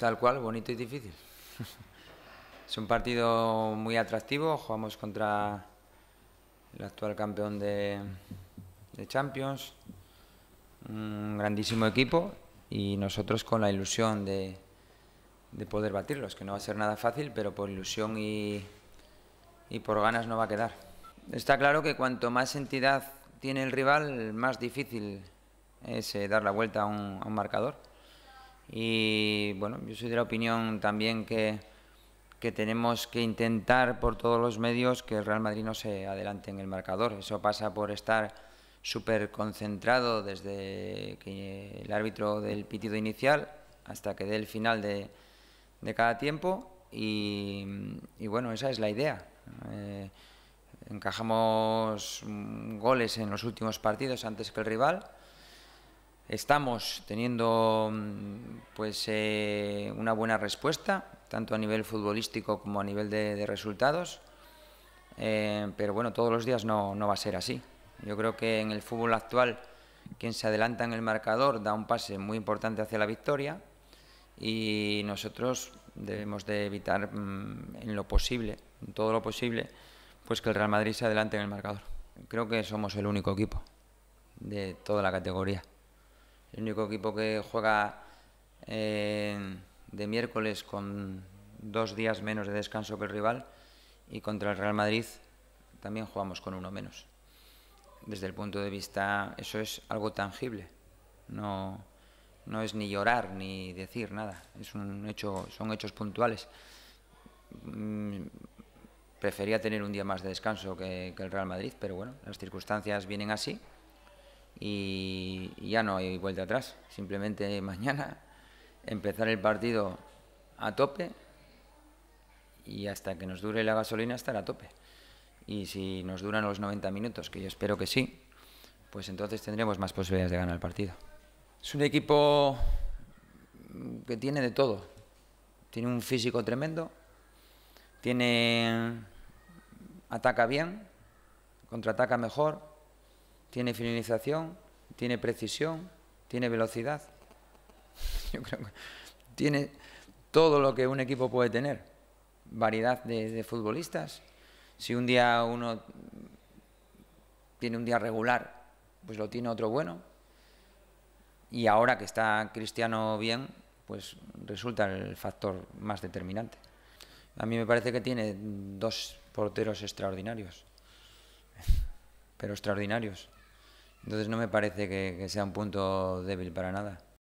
Tal cual, bonito y difícil. es un partido muy atractivo, jugamos contra el actual campeón de, Champions, un grandísimo equipo y nosotros con la ilusión de, poder batirlos, que no va a ser nada fácil, pero por ilusión y, y por ganas no va a quedar. Está claro que cuanto más entidad tiene el rival, más difícil es eh, dar la vuelta a un, a un marcador. Y bueno, yo soy de la opinión también que, tenemos que intentar por todos los medios que el Real Madrid no se adelante en el marcador. Eso pasa por estar súper concentrado desde que el árbitro del pitido inicial hasta que dé el final de, de cada tiempo y, bueno, esa es la idea. Eh, encajamos mm, goles en los últimos partidos antes que el rival Estamos teniendo mm, pues, eh, una buena respuesta, tanto a nivel futbolístico como a nivel de, resultados, eh, pero bueno, todos los días no, va a ser así. Yo creo que en el fútbol actual quien se adelanta en el marcador da un pase muy importante hacia la victoria y nosotros debemos de evitar mm, en lo posible, todo lo posible, pues que el Real Madrid se adelante en el marcador. Creo que somos el único equipo de toda la categoría el único equipo que juega eh, de miércoles con dos días menos de descanso que el rival y contra el Real Madrid también jugamos con uno menos. Desde el punto de vista, eso es algo tangible. No, es ni llorar ni decir nada. Es un hecho, son hechos puntuales. Mm, prefería tener un día más de descanso que el Real Madrid, pero bueno, las circunstancias vienen así y, ya no hay vuelta atrás. Simplemente mañana empezar el partido a tope y hasta que nos dure la gasolina estar a tope. Y si nos duran los 90 minutos, que yo espero que sí, pues entonces tendremos más posibilidades de ganar el partido. Es un equipo que tiene de todo. Tiene un físico tremendo, tiene ataca bien, contraataca mejor, tiene finalización, tiene precisión, tiene velocidad. Yo creo que tiene todo lo que un equipo puede tener. Variedad de, futbolistas. Si un día uno tiene un día regular, pues lo tiene otro bueno. Y ahora que está Cristiano bien, pues resulta el factor más determinante. A mí me parece que tiene dos porteros extraordinarios, pero extraordinarios. Entonces no me parece que, sea un punto débil para nada.